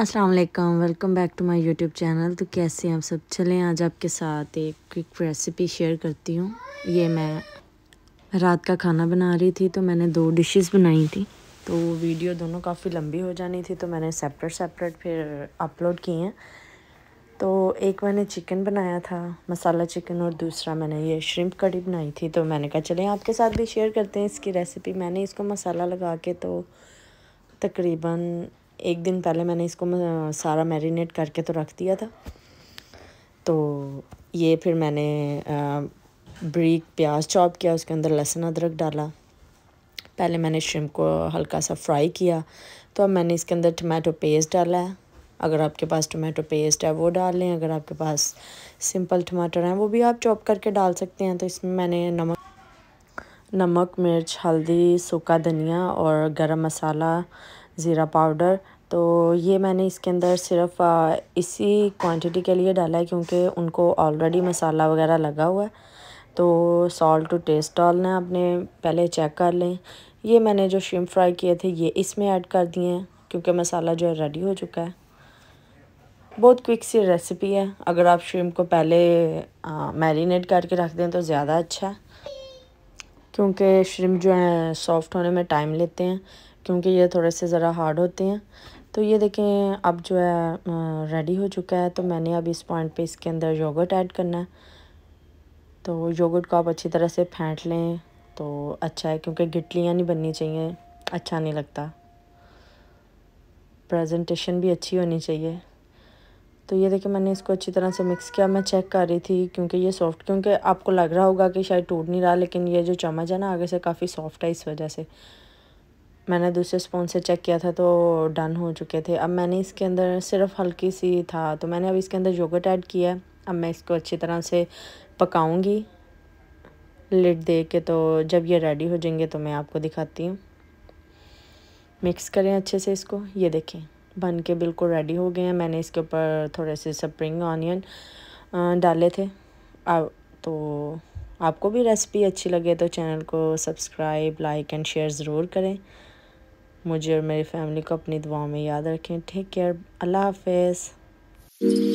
Aslam welcome back to my YouTube channel तो कैसे हैं आप सब चलें आज आपके साथ एक क्विक रेसिपी शेयर करती हूँ ये मैं रात का खाना बना रही थी तो मैंने दो डिशेस बनाई थी तो वीडियो दोनों काफ़ी लंबी हो जानी थी तो मैंने सेपरेट सेपरेट फिर अपलोड किए हैं तो एक मैंने चिकन बनाया था मसाला चिकन और दूसरा मैंने ये श्रिम्प कड़ी बनाई थी तो मैंने कहा चलें आपके साथ भी शेयर करते हैं इसकी रेसिपी मैंने इसको मसाला लगा के तो तकरीबन एक दिन पहले मैंने इसको मैं सारा मैरिनेट करके तो रख दिया था तो ये फिर मैंने ब्रीक प्याज चॉप किया उसके अंदर लहसुन अदरक डाला पहले मैंने श्रिम को हल्का सा फ्राई किया तो अब मैंने इसके अंदर टमाटो पेस्ट डाला है अगर आपके पास टमाटो पेस्ट है वो डाल लें अगर आपके पास सिंपल टमाटर हैं वो भी आप चॉप करके डाल सकते हैं तो इसमें मैंने नमक नमक मिर्च हल्दी सूखा धनिया और गरम मसाला ज़ीरा पाउडर तो ये मैंने इसके अंदर सिर्फ इसी क्वांटिटी के लिए डाला है क्योंकि उनको ऑलरेडी मसाला वगैरह लगा हुआ है तो सॉल्ट टू टेस्ट डालना है आपने पहले चेक कर लें ये मैंने जो शिम फ्राई किए थे ये इसमें ऐड कर दिए हैं क्योंकि मसाला जो है रेडी हो चुका है बहुत क्विक सी रेसिपी है अगर आप शिम को पहले मैरिनेट करके रख दें तो ज़्यादा अच्छा है क्योंकि श्रिम जो है सॉफ्ट होने में टाइम लेते हैं क्योंकि ये थोड़े से ज़रा हार्ड होते हैं तो ये देखें अब जो है रेडी हो चुका है तो मैंने अब इस पॉइंट पे इसके अंदर योगर्ट ऐड करना है तो योगर्ट को आप अच्छी तरह से फेंट लें तो अच्छा है क्योंकि गिटलियाँ नहीं बननी चाहिए अच्छा नहीं लगता प्रेजेंटेशन भी अच्छी होनी चाहिए तो ये देखिए मैंने इसको अच्छी तरह से मिक्स किया मैं चेक कर रही थी क्योंकि ये सॉफ्ट क्योंकि आपको लग रहा होगा कि शायद टूट नहीं रहा लेकिन ये जो चम्मच है ना आगे से काफ़ी सॉफ्ट है इस वजह से मैंने दूसरे स्पून से चेक किया था तो डन हो चुके थे अब मैंने इसके अंदर सिर्फ हल्की सी था तो मैंने अब इसके अंदर योगर्ट ऐड किया है अब मैं इसको अच्छी तरह से पकाऊंगी लिट दे के तो जब ये रेडी हो जाएंगे तो मैं आपको दिखाती हूँ मिक्स करें अच्छे से इसको ये देखें बन के बिल्कुल रेडी हो गए हैं मैंने इसके ऊपर थोड़े से स्प्रिंग ऑनियन डाले थे अब तो आपको भी रेसिपी अच्छी लगे तो चैनल को सब्सक्राइब लाइक एंड शेयर ज़रूर करें मुझे और मेरी फैमिली को अपनी दुआओं में याद रखें टेक केयर अल्लाह हाफ